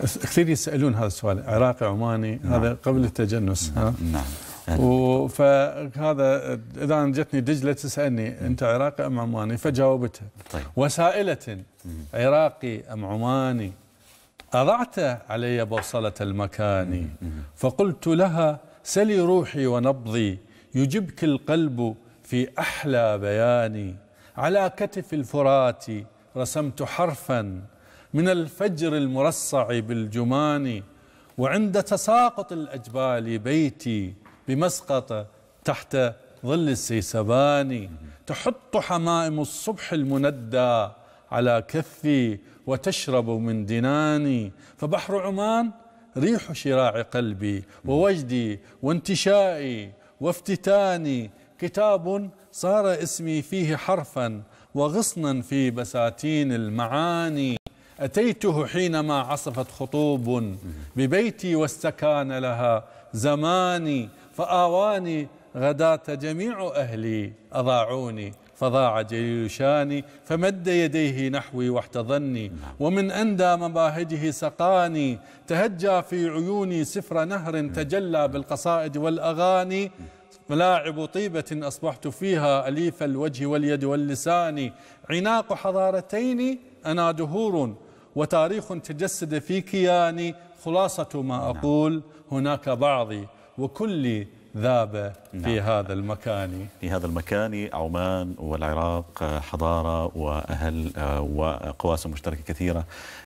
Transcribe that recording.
كثير يسالون هذا السؤال عراقي عماني نعم. هذا قبل التجنس نعم, نعم. فهذا اذا جتني دجله تسالني انت عراقي ام عماني فجاوبتها طيب. وسائله عراقي ام عماني اضعت علي بوصله المكان فقلت لها سلي روحي ونبضي يجبك القلب في احلى بياني على كتف الفرات رسمت حرفا من الفجر المرصع بالجمان وعند تساقط الأجبال بيتي بمسقط تحت ظل السيسبان تحط حمائم الصبح المندى على كفي وتشرب من دناني فبحر عمان ريح شراع قلبي ووجدي وانتشائي وافتتاني كتاب صار اسمي فيه حرفا وغصنا في بساتين المعاني أتيته حينما عصفت خطوب ببيتي واستكان لها زماني فآواني غداة جميع أهلي أضاعوني فضاع جليل شاني فمد يديه نحوي واحتضني نعم. ومن أندى مباهجه سقاني تهجى في عيوني سفر نهر نعم. تجلى بالقصائد والأغاني ملاعب طيبة أصبحت فيها أليف الوجه واليد واللسان عناق حضارتين أنا دهور وتاريخ تجسد في كياني خلاصة ما نعم. أقول هناك بعضي وكلي ذاب نعم. في نعم. هذا المكان في هذا المكان عمان والعراق حضارة وأهل آه، وقواسم مشتركة كثيرة